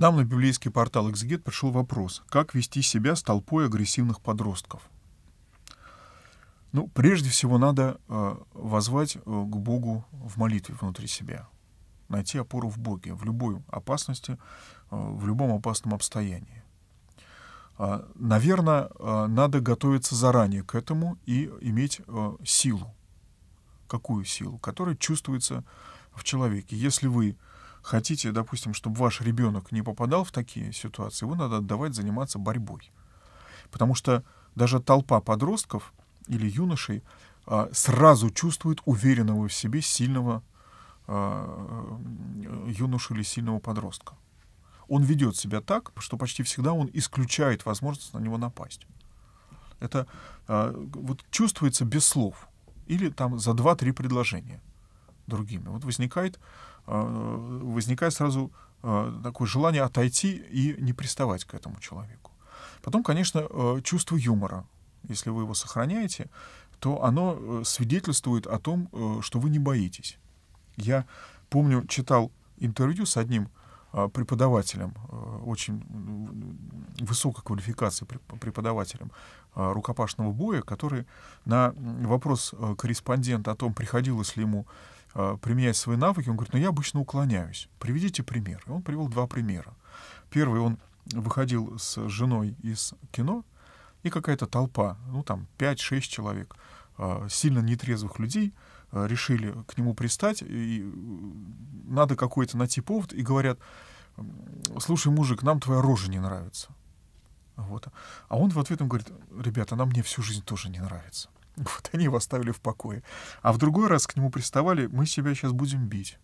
нам на библейский портал «Экзегет» пришел вопрос, как вести себя с толпой агрессивных подростков. Ну, прежде всего надо э, возвать э, к Богу в молитве внутри себя, найти опору в Боге в любой опасности, э, в любом опасном обстоянии. Э, а, наверное, э, надо готовиться заранее к этому и иметь э, силу. Какую силу? Которая чувствуется в человеке. Если вы хотите, допустим, чтобы ваш ребенок не попадал в такие ситуации, его надо отдавать заниматься борьбой. Потому что даже толпа подростков или юношей а, сразу чувствует уверенного в себе сильного а, э, юношу или сильного подростка. Он ведет себя так, что почти всегда он исключает возможность на него напасть. Это а, вот чувствуется без слов или там за два-три предложения другими. Вот возникает Э, возникает сразу э, такое желание отойти и не приставать к этому человеку. Потом, конечно, э, чувство юмора. Если вы его сохраняете, то оно свидетельствует о том, что вы не боитесь. Я помню, читал интервью с одним преподавателем, очень высокой квалификации преподавателем рукопашного боя, который на вопрос корреспондента о том, приходилось ли ему а, применять свои навыки, он говорит, ну я обычно уклоняюсь. Приведите пример. И он привел два примера. Первый, он выходил с женой из кино, и какая-то толпа, ну там 5-6 человек, а, сильно нетрезвых людей, а, решили к нему пристать, и надо какой-то найти повод, и говорят, слушай, мужик, нам твоя рожа не нравится. Вот. А он в ответ ему говорит, ребята, она мне всю жизнь тоже не нравится. Вот они его оставили в покое. А в другой раз к нему приставали, мы себя сейчас будем бить.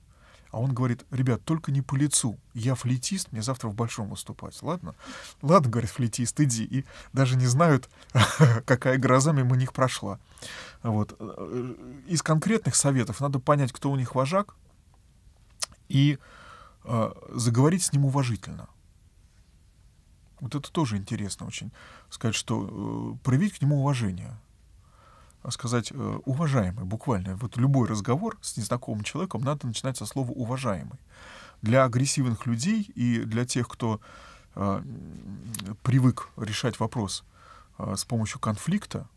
А он говорит, ребят, только не по лицу. Я флетист, мне завтра в большом выступать. Ладно? Ладно, говорит флетист, иди. И даже не знают, какая гроза мимо них прошла. Вот. Э, из конкретных советов надо понять, кто у них вожак, и э, заговорить с ним уважительно. Вот это тоже интересно очень. Сказать, что э, проявить к нему уважение. Э, сказать э, уважаемый, буквально. Вот любой разговор с незнакомым человеком надо начинать со слова уважаемый. Для агрессивных людей и для тех, кто э, привык решать вопрос э, с помощью конфликта,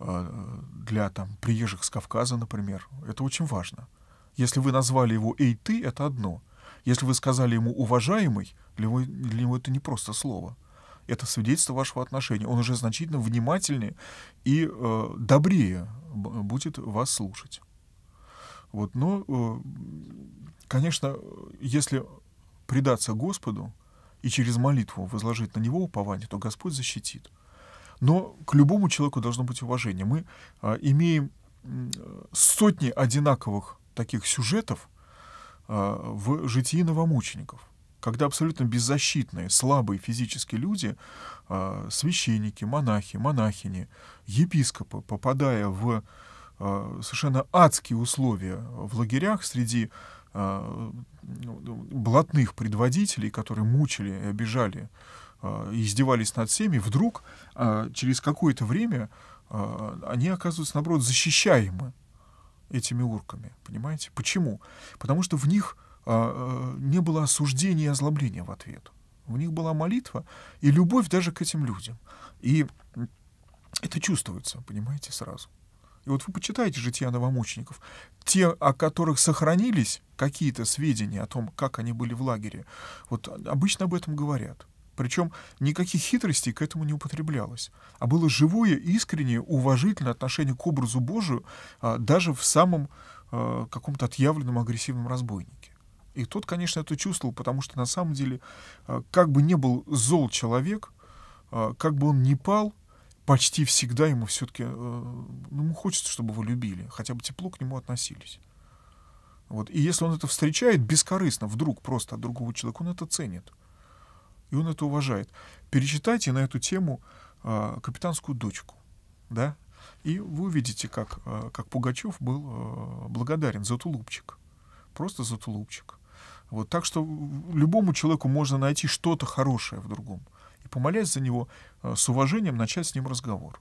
э, для там приезжих с Кавказа, например, это очень важно. Если вы назвали его «эй ты», это одно. Если вы сказали ему «уважаемый», для него, для него это не просто слово — это свидетельство вашего отношения. Он уже значительно внимательнее и э, добрее будет вас слушать. Вот, но, э, конечно, если предаться Господу и через молитву возложить на Него упование, то Господь защитит. Но к любому человеку должно быть уважение. Мы э, имеем сотни одинаковых таких сюжетов э, в житии новомучеников – когда абсолютно беззащитные, слабые физически люди, а, священники, монахи, монахини, епископы, попадая в а, совершенно адские условия в лагерях среди э, блатных предводителей, которые мучили и обижали, издевались над всеми, вдруг через какое-то время они оказываются, наоборот, защищаемы этими урками. Понимаете? Почему? Потому что в них а, э, не было осуждения и озлобления в ответ. в них была молитва и любовь даже к этим людям. И это чувствуется, понимаете, сразу. И вот вы почитаете «Жития новомучеников». Те, о которых сохранились какие-то сведения о том, как они были в лагере, вот обычно об этом говорят. Причем никаких хитростей к этому не употреблялось, а было живое, искреннее, уважительное отношение к образу Божию а, даже в самом а, каком-то отъявленном агрессивном разбойнике. И тот, конечно, это чувствовал, потому что на самом деле, а, как бы не был зол человек, а, как бы он не пал, почти всегда ему все-таки, э, ну, ему хочется, чтобы его любили, хотя бы тепло к нему относились. Вот. И если он это встречает бескорыстно, вдруг просто от другого человека, он это ценит. И он это уважает. Перечитайте на эту тему а, «Капитанскую дочку». Да? И вы увидите, как, как Пугачев был благодарен за тулупчик. Просто за тулупчик. Вот, так что любому человеку можно найти что-то хорошее в другом. И, помолясь за него, э, с уважением начать с ним разговор.